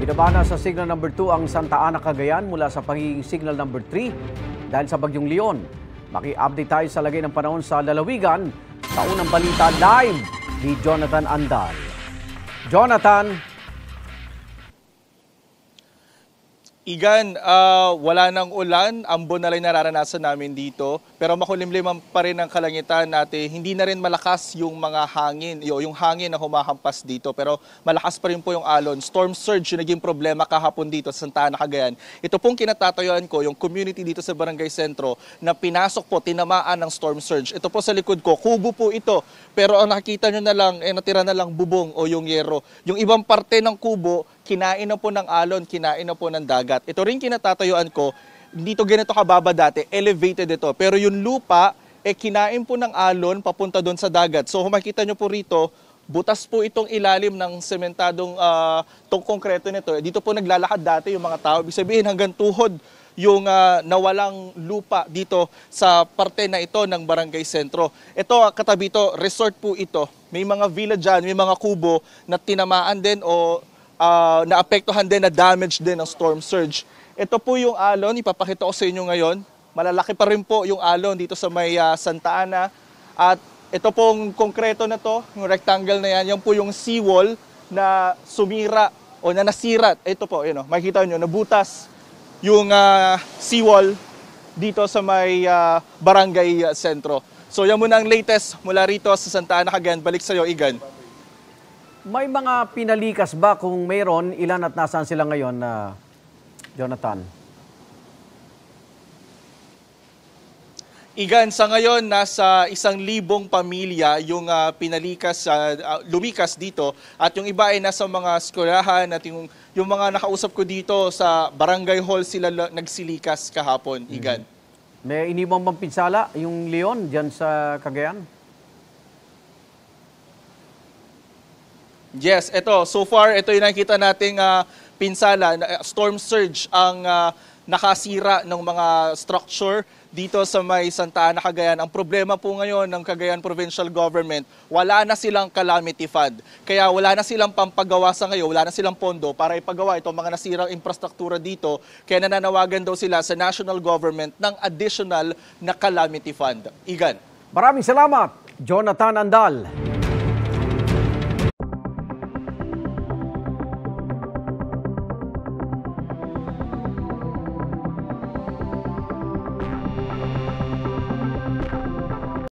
Binabana sa signal number 2 ang Santa Ana Cagayan mula sa pagiging signal number 3 dahil sa Bagyong Leon. Maki-update tayo sa lagay ng panahon sa lalawigan sa unang balita live ni Jonathan Andal. Jonathan, Igan, uh, wala nang ulan, ambon na rin nararanasan namin dito, pero makulimlim pa rin ang kalangitan natin. Eh, hindi na rin malakas yung mga hangin, yo, yung hangin na humahampas dito, pero malakas pa rin po yung alon. Storm surge yung naging problema kahapon dito sa Santa Ana, Cagayan. Ito pong kinatatayuan ko, yung community dito sa Barangay Sentro, na pinasok po, tinamaan ng storm surge. Ito po sa likod ko, kubo po ito, pero ang nakikita nyo na lang, eh, natira na lang bubong o yung yero. Yung ibang parte ng kubo, kinain na po ng alon, kinain na po ng dagat. Ito rin kinatatayuan ko, dito ganito kababa dati, elevated ito. Pero yung lupa, eh kinain po ng alon papunta doon sa dagat. So kung makita nyo po rito, butas po itong ilalim ng sementadong uh, tong konkreto nito. Eh, dito po naglalakad dati yung mga tao. Ibig sabihin hanggang tuhod yung uh, nawalang lupa dito sa parte na ito ng Barangay Sentro. Ito ah, katabi ito, resort po ito. May mga villa dyan, may mga kubo na tinamaan din o uh, naapektuhan din, na-damage din ng storm surge. Ito po yung alon, ipapakita ko sa inyo ngayon. Malalaki pa rin po yung alon dito sa may uh, Santa Ana. At ito pong konkreto na to, yung rectangle na yan, yan po yung seawall na sumira o na nasirat. Ito po, yun o, oh, makikita nyo, nabutas yung uh, seawall dito sa may uh, barangay uh, sentro. So yan muna ang latest mula rito sa Santa Ana Kagan. Balik sa'yo, Igan. May mga pinalikas ba kung mayroon? Ilan at nasaan sila ngayon, uh, Jonathan? Igan, sa ngayon, nasa isang libong pamilya yung uh, pinalikas, uh, lumikas dito. At yung iba ay nasa mga skolahan at yung, yung mga nakausap ko dito sa barangay hall sila nagsilikas kahapon, Igan. Mm-hmm. May inibang bang pinsala yung Leon dyan sa Cagayan? Yes, ito. So far, ito yung nakikita nating uh, pinsala. Ah, storm surge ang uh, nakasira ng mga structure dito sa may Santa Ana, Cagayan. Ang problema po ngayon ng Cagayan Provincial Government, wala na silang calamity fund. Kaya wala na silang pampagawa sa ngayon, wala na silang pondo para ipagawa itong mga nasirang infrastruktura dito. Kaya nananawagan daw sila sa national government ng additional na calamity fund. Igan. Maraming salamat, Jonathan Andal.